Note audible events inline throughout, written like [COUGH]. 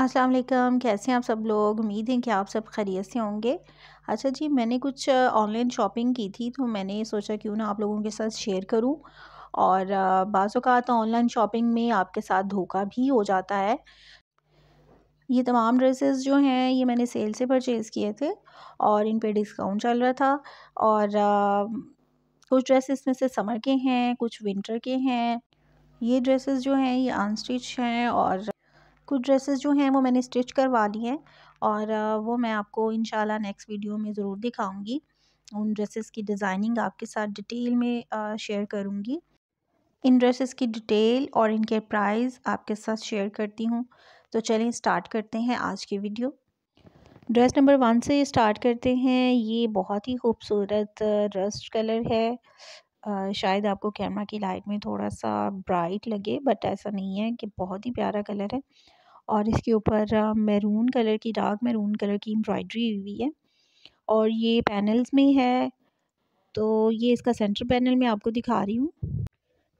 अस्सलाम वालेकुम कैसे हैं आप सब लोग उम्मीद है कि आप सब खैरियत से होंगे अच्छा जी मैंने कुछ ऑनलाइन शॉपिंग की थी तो मैंने सोचा क्यों ना आप लोगों के साथ शेयर करूं और बाज़ात ऑनलाइन शॉपिंग में आपके साथ धोखा भी हो जाता है ये तमाम ड्रेसेस जो हैं ये मैंने सेल से परचेज़ किए थे और इन पर डिस्काउंट चल रहा था और कुछ ड्रेसेस में से समर के हैं कुछ विंटर के हैं ये ड्रेसेस जो हैं ये अनस्टिच हैं और कुछ ड्रेसेस जो हैं वो मैंने स्टिच करवा ली हैं और वो मैं आपको इन नेक्स्ट वीडियो में ज़रूर दिखाऊँगी उन ड्रेसेस की डिज़ाइनिंग आपके साथ डिटेल में शेयर करूँगी इन ड्रेसेस की डिटेल और इनके प्राइस आपके साथ शेयर करती हूँ तो चलें स्टार्ट करते हैं आज की वीडियो ड्रेस नंबर वन से स्टार्ट करते हैं ये बहुत ही खूबसूरत रस्ट कलर है आ, शायद आपको कैमरा की लाइट में थोड़ा सा ब्राइट लगे बट ऐसा नहीं है कि बहुत ही प्यारा कलर है और इसके ऊपर मैरून कलर की डार्क मैरून कलर की एम्ब्रॉयडरी हुई है और ये पैनल्स में है तो ये इसका सेंटर पैनल मैं आपको दिखा रही हूँ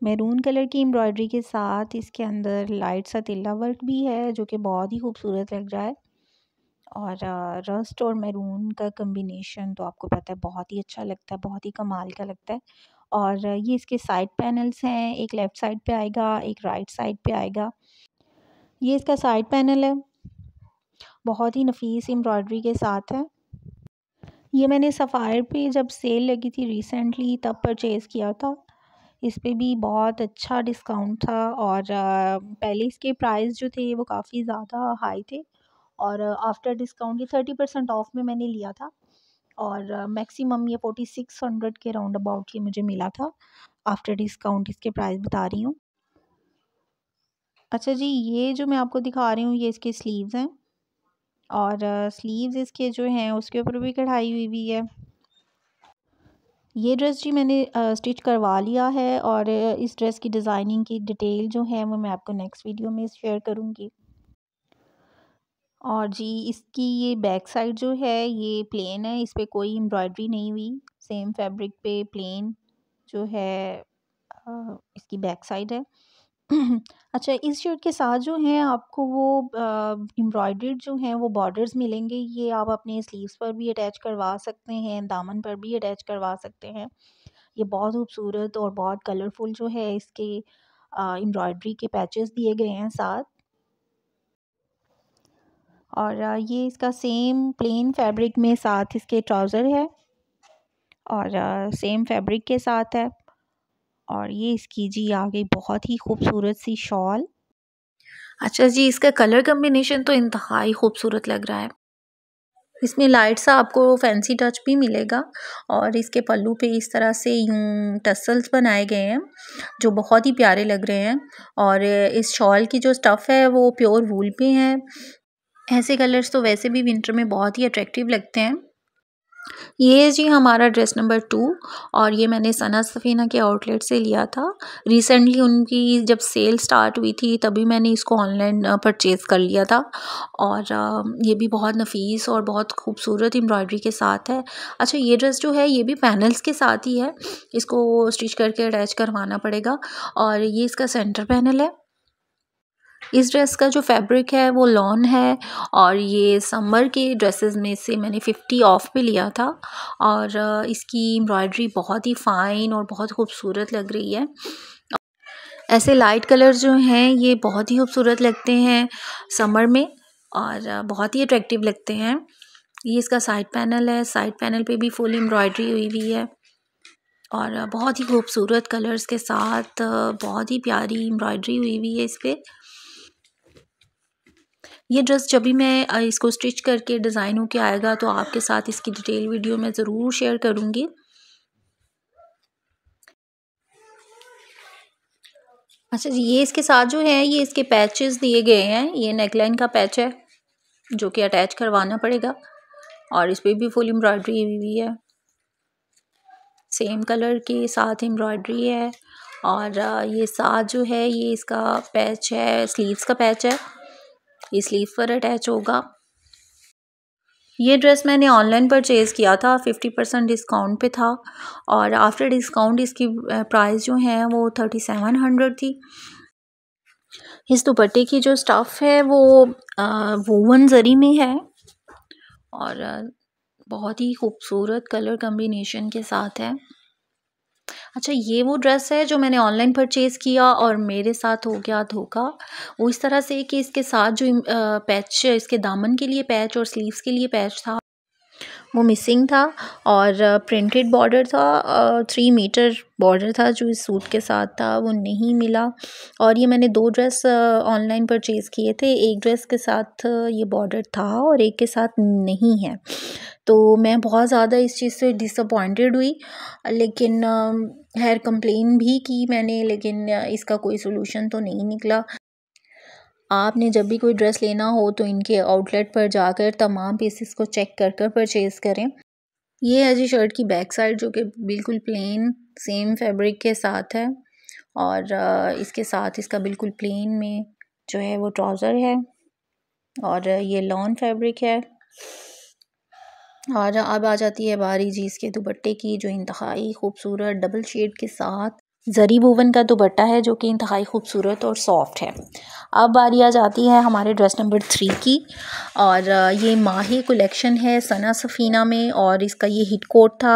मैरून कलर की एम्ब्रॉयडरी के साथ इसके अंदर लाइट सा तिल्ला वर्क भी है जो कि बहुत ही खूबसूरत लग रहा है और रस्ट और मैरून का कम्बिनेशन तो आपको पता है बहुत ही अच्छा लगता है बहुत ही कमाल का लगता है और ये इसके साइड पैनल्स हैं एक लेफ़्ट साइड पे आएगा एक राइट साइड पे आएगा ये इसका साइड पैनल है बहुत ही नफीस एम्ब्रॉयडरी के साथ है ये मैंने सफ़ायर पे जब सेल लगी थी रिसेंटली तब परचेज़ किया था इस पर भी बहुत अच्छा डिस्काउंट था और पहले इसके प्राइस जो थे वो काफ़ी ज़्यादा हाई थे और आफ्टर डिस्काउंट ये थर्टी परसेंट ऑफ में मैंने लिया था और मैक्सिमम ये फोर्टी सिक्स हंड्रेड के राउंड अबाउट ये मुझे मिला था आफ्टर डिस्काउंट इसके प्राइस बता रही हूँ अच्छा जी ये जो मैं आपको दिखा रही हूँ ये इसके स्लीव्स हैं और स्लीव्स इसके जो हैं उसके ऊपर भी कढ़ाई हुई हुई है ये ड्रेस जी मैंने स्टिच करवा लिया है और इस ड्रेस की डिज़ाइनिंग की डिटेल जो है वो मैं आपको नेक्स्ट वीडियो में शेयर करूँगी और जी इसकी ये बैक साइड जो है ये प्लेन है इस पर कोई एम्ब्रॉयडरी नहीं हुई सेम फैब्रिक पे प्लेन जो है इसकी बैक साइड है [CLEARS THROAT] अच्छा इस शर्ट के साथ जो है आपको वो एम्ब्रॉयडर्ड जो हैं वो बॉर्डर्स मिलेंगे ये आप अपने स्लीव्स पर भी अटैच करवा सकते हैं दामन पर भी अटैच करवा सकते हैं ये बहुत खूबसूरत और बहुत कलरफुल जो है इसके एम्ब्रॉयडरी के पैचेस दिए गए हैं साथ और ये इसका सेम प्लेन फैब्रिक में साथ इसके ट्राउज़र है और सेम फैब्रिक के साथ है और ये इसकी जी आ गई बहुत ही खूबसूरत सी शॉल अच्छा जी इसका कलर कम्बिनेशन तो इंतहाई खूबसूरत लग रहा है इसमें लाइट सा आपको फैंसी टच भी मिलेगा और इसके पल्लू पे इस तरह से यूँ टसल्स बनाए गए हैं जो बहुत ही प्यारे लग रहे हैं और इस शॉल की जो स्टफ़ है वो प्योर वूल पे है ऐसे कलर्स तो वैसे भी विंटर में बहुत ही अट्रैक्टिव लगते हैं ये जी हमारा ड्रेस नंबर टू और ये मैंने सना सफ़ीना के आउटलेट से लिया था रिसेंटली उनकी जब सेल स्टार्ट हुई थी तभी मैंने इसको ऑनलाइन परचेज़ कर लिया था और ये भी बहुत नफीस और बहुत खूबसूरत एम्ब्रॉयडरी के साथ है अच्छा ये ड्रेस जो है ये भी पैनल्स के साथ ही है इसको स्टिच करके अटैच करवाना पड़ेगा और ये इसका सेंटर पैनल है इस ड्रेस का जो फैब्रिक है वो लॉन है और ये समर के ड्रेसेस में से मैंने फ़िफ्टी ऑफ़ पे लिया था और इसकी एम्ब्रॉयडरी बहुत ही फ़ाइन और बहुत खूबसूरत लग रही है ऐसे लाइट कलर जो हैं ये बहुत ही खूबसूरत लगते हैं समर में और बहुत ही अट्रैक्टिव लगते हैं ये इसका साइड पैनल है साइड पैनल पे भी फुल एम्ब्रॉयडरी हुई हुई है और बहुत ही खूबसूरत कलर्स के साथ बहुत ही प्यारी एम्ब्रॉयडरी हुई हुई है इस पर ये ड्रेस जब भी मैं इसको स्टिच करके डिज़ाइन होके आएगा तो आपके साथ इसकी डिटेल वीडियो मैं ज़रूर शेयर करूँगी अच्छा जी ये इसके साथ जो है ये इसके पैचेस दिए गए हैं ये नेकलाइन का पैच है जो कि अटैच करवाना पड़ेगा और इस पर भी फुल एम्ब्रॉयडरी हुई है सेम कलर के साथ एम्ब्रॉयडरी है और ये साथ जो है ये इसका पैच है स्लीव्स का पैच है ये स्लीव पर अटैच होगा ये ड्रेस मैंने ऑनलाइन परचेज़ किया था फिफ्टी परसेंट डिस्काउंट पे था और आफ्टर डिस्काउंट इसकी प्राइस जो है वो थर्टी सेवन हंड्रेड थी इस दुपट्टे की जो स्टफ़ है वो वोवन जरी में है और बहुत ही खूबसूरत कलर कम्बिनेशन के साथ है अच्छा ये वो ड्रेस है जो मैंने ऑनलाइन परचेज़ किया और मेरे साथ हो गया धोखा वो इस तरह से कि इसके साथ जो पैच इसके दामन के लिए पैच और स्लीव्स के लिए पैच था वो मिसिंग था और प्रिंटेड बॉर्डर था थ्री मीटर बॉर्डर था जो इस सूट के साथ था वो नहीं मिला और ये मैंने दो ड्रेस ऑनलाइन परचेज़ किए थे एक ड्रेस के साथ ये बॉर्डर था और एक के साथ नहीं है तो मैं बहुत ज़्यादा इस चीज़ से डिसअपॉइंटेड हुई लेकिन ख़ैर कंप्लेन भी की मैंने लेकिन इसका कोई सोल्यूशन तो नहीं निकला आपने जब भी कोई ड्रेस लेना हो तो इनके आउटलेट पर जाकर तमाम पीसेस को चेक कर कर परचेज़ करें ये है जी शर्ट की बैक साइड जो कि बिल्कुल प्लेन सेम फैब्रिक के साथ है और इसके साथ इसका बिल्कुल प्लेन में जो है वो ट्राउज़र है और ये लॉन फैब्रिक है और अब आ जाती है बारी जी इसके दुपट्टे की जो इंतहाई खूबसूरत डबल शेड के साथ ज़री वोवन का दुपट्टा है जो कि इंतहाई खूबसूरत और सॉफ्ट है अब बारी आ जाती है हमारे ड्रेस नंबर थ्री की और ये माही कलेक्शन है सना सफ़ीना में और इसका ये हिट कोट था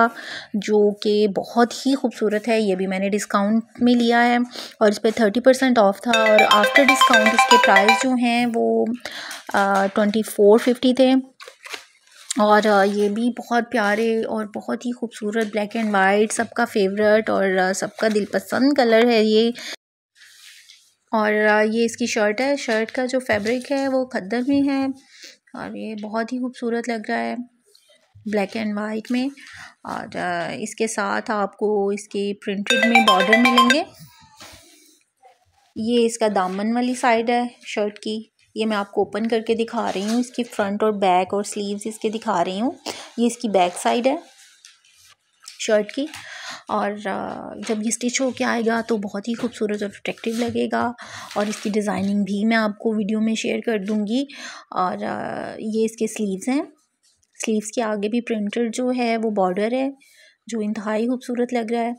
जो कि बहुत ही खूबसूरत है ये भी मैंने डिस्काउंट में लिया है और इस पर थर्टी परसेंट ऑफ था और आफ्टर डिस्काउंट इसके प्राइस जो हैं वो ट्वेंटी फोर फिफ्टी थे और ये भी बहुत प्यारे और बहुत ही खूबसूरत ब्लैक एंड वाइट सबका फेवरेट और सबका दिलपसंद कलर है ये और ये इसकी शर्ट है शर्ट का जो फैब्रिक है वो खद्दर में है और ये बहुत ही खूबसूरत लग रहा है ब्लैक एंड वाइट में और इसके साथ आपको इसके प्रिंटेड में बॉर्डर मिलेंगे ये इसका दामन वाली साइड है शर्ट की ये मैं आपको ओपन करके दिखा रही हूँ इसके फ्रंट और बैक और स्लीव्स इसके दिखा रही हूँ ये इसकी बैक साइड है शर्ट की और जब ये स्टिच होके आएगा तो बहुत ही खूबसूरत और अट्रैक्टिव लगेगा और इसकी डिज़ाइनिंग भी मैं आपको वीडियो में शेयर कर दूँगी और ये इसके स्लीव्स हैं स्लीव्स के आगे भी प्रिंटेड जो है वो बॉर्डर है जो इंतहाई खूबसूरत लग रहा है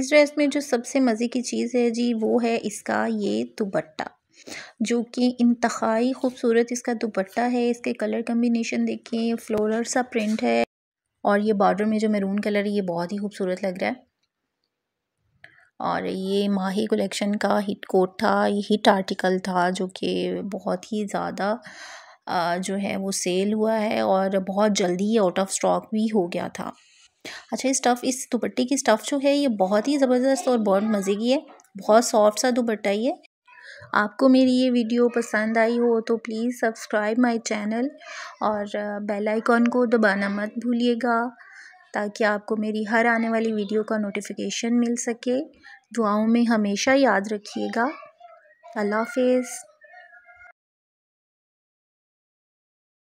इस ड्रेस में जो सबसे मज़े की चीज़ है जी वो है इसका ये दुपट्टा जो कि इंतहाई खूबसूरत इसका दुपट्टा है इसके कलर कम्बिनेशन देखिए फ्लोरल सा प्रिंट है और ये बॉर्डर में जो मेरून कलर है ये बहुत ही खूबसूरत लग रहा है और ये माही कलेक्शन का हिट कोट था ये हिट आर्टिकल था जो कि बहुत ही ज़्यादा जो है वो सेल हुआ है और बहुत जल्दी ये आउट ऑफ स्टॉक भी हो गया था अच्छा ये स्टफ़ इस दुपट्टे की स्टफ़ जो है ये बहुत ही ज़बरदस्त और बहुत मज़े की है बहुत सॉफ्ट सा दुपट्टा ये आपको मेरी ये वीडियो पसंद आई हो तो प्लीज़ सब्सक्राइब माय चैनल और बेल आइकॉन को दबाना मत भूलिएगा ताकि आपको मेरी हर आने वाली वीडियो का नोटिफिकेशन मिल सके दुआओं में हमेशा याद रखिएगा अल्लाह हाफिज़